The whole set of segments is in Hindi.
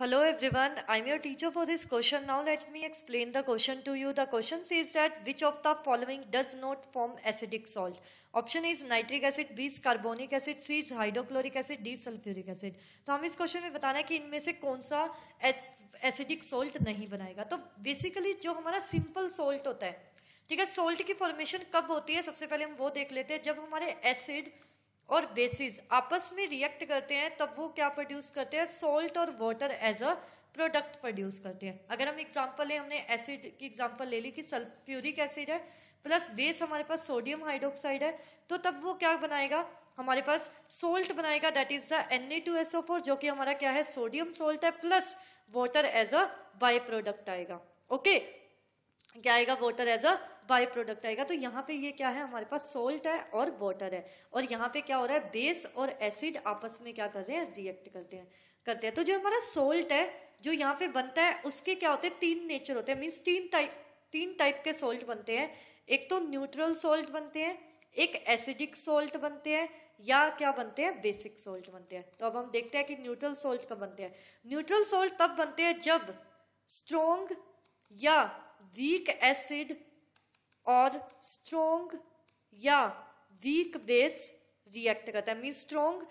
Hello everyone, I'm your teacher for this question. Now let me explain the question to you. The question says that which of the following does not form acidic salt? Option is nitric acid, B carbonic acid, C hydrochloric acid, D sulfuric acid. तो हमें इस क्वेश्चन में बताना है कि इनमें से कौन सा एसिडिक सॉल्ट नहीं बनाएगा तो बेसिकली जो हमारा सिंपल सॉल्ट होता है ठीक है सॉल्ट की फॉर्मेशन कब होती है सबसे पहले हम वो देख लेते हैं जब हमारे एसिड acid और बेसिस आपस में रिएक्ट करते हैं तब वो क्या प्रोड्यूस करते हैं सोल्ट और water as a product produce करते हैं अगर हम एग्जांपल लें हमने एसिड की एग्जांपल ले ली कि सल्फ्यूरिक एसिड है प्लस बेस हमारे पास सोडियम हाइड्रोक्साइड है तो तब वो क्या बनाएगा हमारे पास सोल्ट बनाएगा दैट इज द फोर जो कि हमारा क्या है सोडियम सोल्ट है plus water as a by product okay ओके okay? क्या आएगा water as a by product आएगा तो यहाँ पे ये क्या है हमारे पास सोल्ट है और वाटर है और यहाँ पे क्या हो रहा है बेस और एसिड आपस में क्या कर रहे हैं रिएक्ट करते हैं करते हैं तो जो हमारा सोल्ट है जो यहाँ पे बनता है उसके क्या होते हैं तीन नेचर होते हैं मीन्स तीन टाइप तीन टाइप के सोल्ट बनते हैं एक तो न्यूट्रल सोल्ट बनते हैं एक एसिडिक सोल्ट बनते हैं या क्या बनते हैं बेसिक सोल्ट बनते हैं तो अब हम देखते हैं कि न्यूट्रल सोल्ट कब बनते हैं न्यूट्रल सोल्ट तब बनते हैं जब स्ट्रोंग या वीक एसिड और स्ट्रोंग या वीक बेस रिएक्ट करता है मीन स्ट्रोंग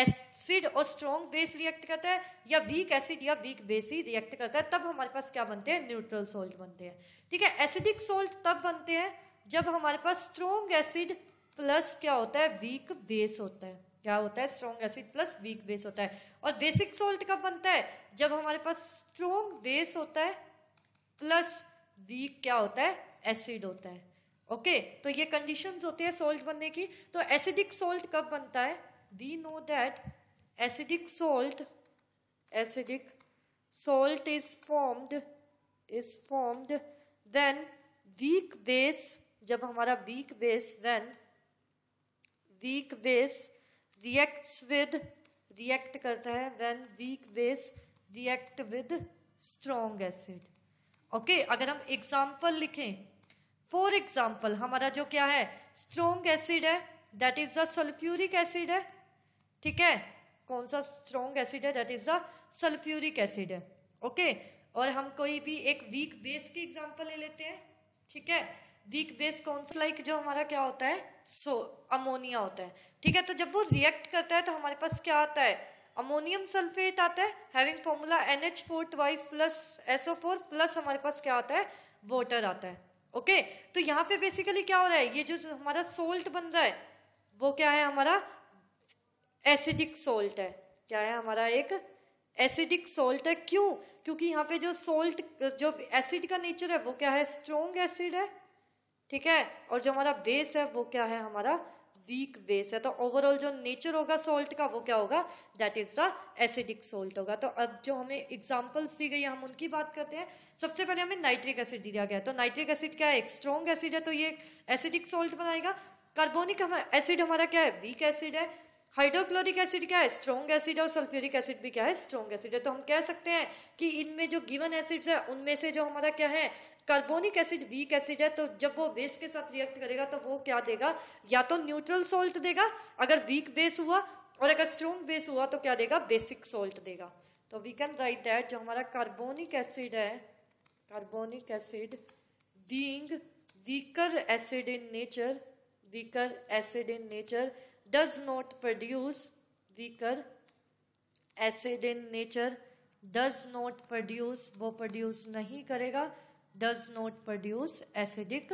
एसिड और स्ट्रोंग बेस रिएक्ट करता है या वीक एसिड या वीक बेस ही रिएक्ट करता है तब हमारे पास क्या बनते हैं न्यूट्रल सोल्ट बनते हैं ठीक है एसिडिक सोल्ट तब बनते हैं जब हमारे पास स्ट्रोंग एसिड प्लस क्या होता है वीक बेस होता है क्या होता है strong acid plus weak base होता है और बेसिक सोल्ट कब बनता है जब हमारे पास स्ट्रोंग बेस होता है प्लस वीक क्या होता है एसिड होता है ओके okay, तो ये कंडीशंस होती है सॉल्ट बनने की तो एसिडिक सॉल्ट कब बनता है we know that acidic salt acidic salt is formed is formed when weak base जब हमारा weak base when weak base react with react करता है when weak base react with strong acid okay okay, अगर हम एग्जाम्पल लिखें फॉर एग्जाम्पल हमारा जो क्या है स्ट्रोंग एसिड है that is the sulphuric acid है ठीक है कौन सा स्ट्रोंग एसिड है that is the sulphuric acid है ओके okay? और हम कोई भी एक वीक बेस की एग्जाम्पल ले लेते हैं ठीक है वीक बेस कौन सा लाइक जो हमारा क्या होता है सो so, अमोनिया होता है ठीक है तो जब वो रिएक्ट करता है तो हमारे पास क्या आता है अमोनियम सल्फेट आता है having formula N H four twice plus SO four plus हमारे पास क्या आता है वॉटर आता है ओके तो यहाँ पे बेसिकली क्या हो रहा है ये जो हमारा सोल्ट बन रहा है वो क्या है हमारा एसिडिक सोल्ट है क्या है हमारा एक एसिडिक सोल्ट है क्यों क्योंकि यहाँ पे जो सोल्ट जो एसिड का नेचर है वो क्या है स्ट्रोंग एसिड है ठीक है और जो हमारा बेस है वो क्या है हमारा वीक बेस है तो ओवरऑल जो नेचर होगा सॉल्ट का वो क्या होगा that is the acidic salt होगा तो अब जो हमें एग्जाम्पल्स दी गई हम उनकी बात करते हैं सबसे पहले हमें नाइट्रिक एसिड दिया गया तो नाइट्रिक एसिड क्या है एक स्ट्रॉन्ग एसिड है तो ये एसिडिक सॉल्ट बनाएगा कार्बोनिक एसिड हमारा क्या है वीक एसिड है हाइड्रोक्लोरिक एसिड क्या है स्ट्रॉन्ग एसिड और सल्फ्यूरिक एसिड भी क्या है स्ट्रॉन्ग एसिड है तो हम कह सकते हैं कि इनमें जो गिवन एसिड्स है उनमें से जो हमारा क्या है कार्बोनिक एसिड वीक एसिड है तो जब वो बेस के साथ रिएक्ट करेगा तो वो क्या देगा या तो न्यूट्रल सोल्ट देगा अगर वीक बेस हुआ और अगर स्ट्रॉन्ग बेस हुआ तो क्या देगा बेसिक सोल्ट देगा तो वी कैन राइट दैट जो हमारा कार्बोनिक एसिड है carbonic acid being weaker acid in nature weaker acid in nature does not produce weaker acid in nature does not produce वो प्रोड्यूस नहीं करेगा does not produce acidic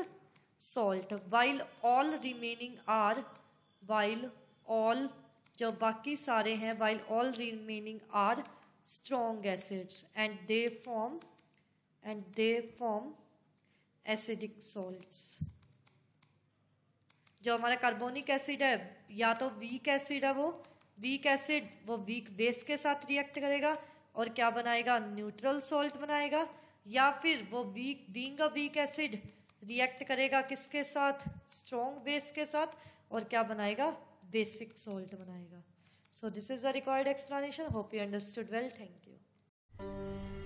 salt while all remaining are while all जो बाकी सारे हैं while all remaining are strong acids and they form and they form acidic salts जो हमारा कार्बोनिक एसिड है या तो वीक एसिड है वो वीक एसिड वो वीक बेस के साथ रिएक्ट करेगा और क्या बनाएगा न्यूट्रल सॉल्ट बनाएगा या फिर वो weak being weak acid react करेगा किसके साथ स्ट्रोंग बेस के साथ और क्या बनाएगा बेसिक सॉल्ट बनाएगा so this is the required explanation hope you understood well thank you